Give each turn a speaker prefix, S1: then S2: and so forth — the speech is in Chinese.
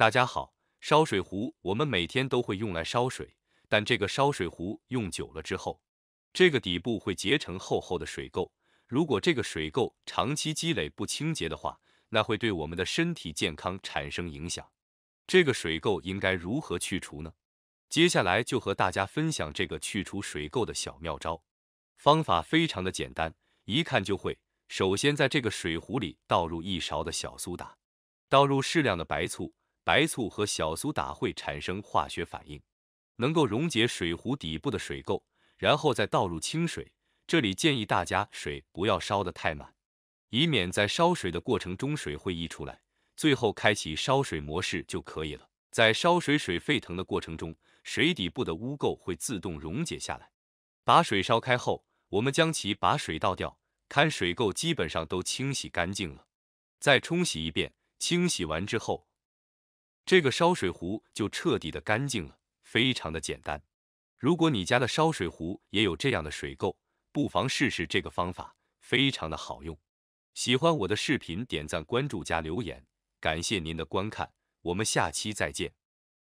S1: 大家好，烧水壶我们每天都会用来烧水，但这个烧水壶用久了之后，这个底部会结成厚厚的水垢。如果这个水垢长期积累不清洁的话，那会对我们的身体健康产生影响。这个水垢应该如何去除呢？接下来就和大家分享这个去除水垢的小妙招，方法非常的简单，一看就会。首先在这个水壶里倒入一勺的小苏打，倒入适量的白醋。白醋和小苏打会产生化学反应，能够溶解水壶底部的水垢，然后再倒入清水。这里建议大家水不要烧得太满，以免在烧水的过程中水会溢出来。最后开启烧水模式就可以了。在烧水、水沸腾的过程中，水底部的污垢会自动溶解下来。把水烧开后，我们将其把水倒掉，看水垢基本上都清洗干净了。再冲洗一遍，清洗完之后。这个烧水壶就彻底的干净了，非常的简单。如果你家的烧水壶也有这样的水垢，不妨试试这个方法，非常的好用。喜欢我的视频，点赞、关注加留言，感谢您的观看，我们下期再见。